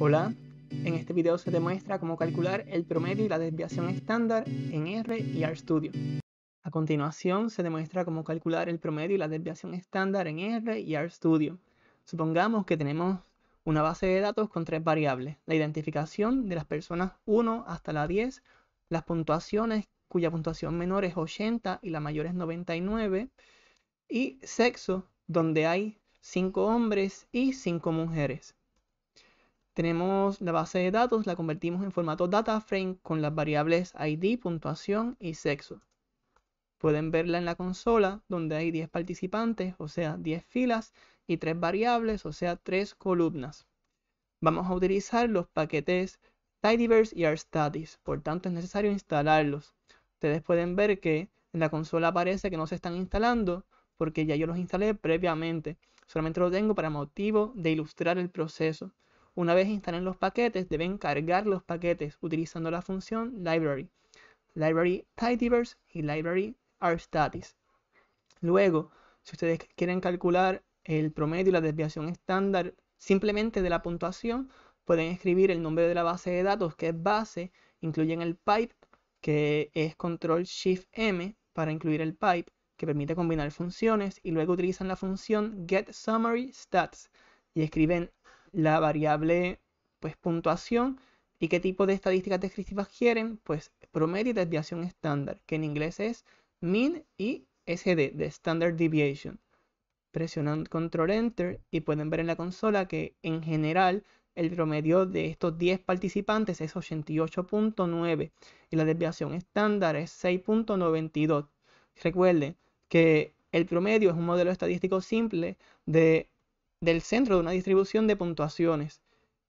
Hola, en este video se demuestra cómo calcular el promedio y la desviación estándar en R y Studio. A continuación se demuestra cómo calcular el promedio y la desviación estándar en R y RStudio. Supongamos que tenemos una base de datos con tres variables, la identificación de las personas 1 hasta la 10, las puntuaciones cuya puntuación menor es 80 y la mayor es 99, y sexo, donde hay 5 hombres y 5 mujeres. Tenemos la base de datos, la convertimos en formato data frame con las variables ID, puntuación y sexo. Pueden verla en la consola donde hay 10 participantes, o sea 10 filas, y 3 variables, o sea 3 columnas. Vamos a utilizar los paquetes tidyverse y rstudies, por tanto es necesario instalarlos. Ustedes pueden ver que en la consola aparece que no se están instalando porque ya yo los instalé previamente. Solamente lo tengo para motivo de ilustrar el proceso. Una vez instalen los paquetes, deben cargar los paquetes utilizando la función library, library tidyverse y library status. Luego, si ustedes quieren calcular el promedio y la desviación estándar simplemente de la puntuación, pueden escribir el nombre de la base de datos, que es base, incluyen el pipe, que es control shift M para incluir el pipe, que permite combinar funciones, y luego utilizan la función getSummaryStats y escriben la variable pues puntuación y qué tipo de estadísticas descriptivas quieren, pues promedio y desviación estándar, que en inglés es min y SD, de standard deviation. Presionan control enter y pueden ver en la consola que en general el promedio de estos 10 participantes es 88.9 y la desviación estándar es 6.92. Recuerden que el promedio es un modelo estadístico simple de del centro de una distribución de puntuaciones.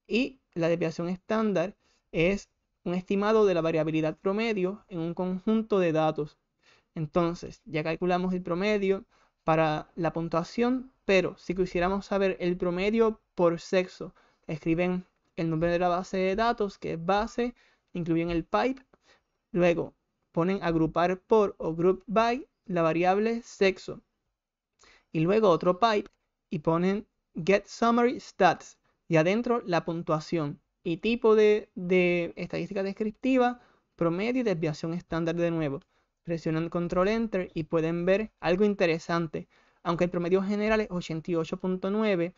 Y la desviación estándar es un estimado de la variabilidad promedio en un conjunto de datos. Entonces, ya calculamos el promedio para la puntuación, pero si quisiéramos saber el promedio por sexo, escriben el nombre de la base de datos, que es base, incluyen el pipe, luego ponen agrupar por o group by la variable sexo, y luego otro pipe y ponen Get Summary Stats y adentro la puntuación y tipo de, estadística descriptiva, promedio y desviación estándar de nuevo. Presionan Control Enter y pueden ver algo interesante. Aunque el promedio general es 88.9,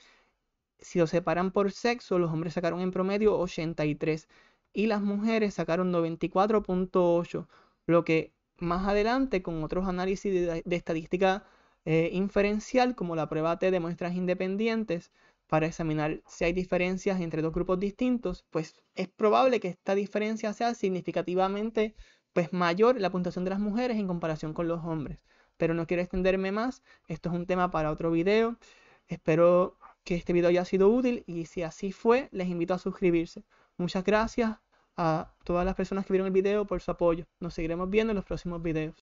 si lo separan por sexo, los hombres sacaron en promedio 83 y las mujeres sacaron 94.8, lo que más adelante con otros análisis de estadística eh, inferencial como la prueba T de muestras independientes para examinar si hay diferencias entre dos grupos distintos, pues es probable que esta diferencia sea significativamente pues, mayor la puntuación de las mujeres en comparación con los hombres. Pero no quiero extenderme más, esto es un tema para otro video. Espero que este video haya sido útil y si así fue, les invito a suscribirse. Muchas gracias a todas las personas que vieron el video por su apoyo. Nos seguiremos viendo en los próximos videos.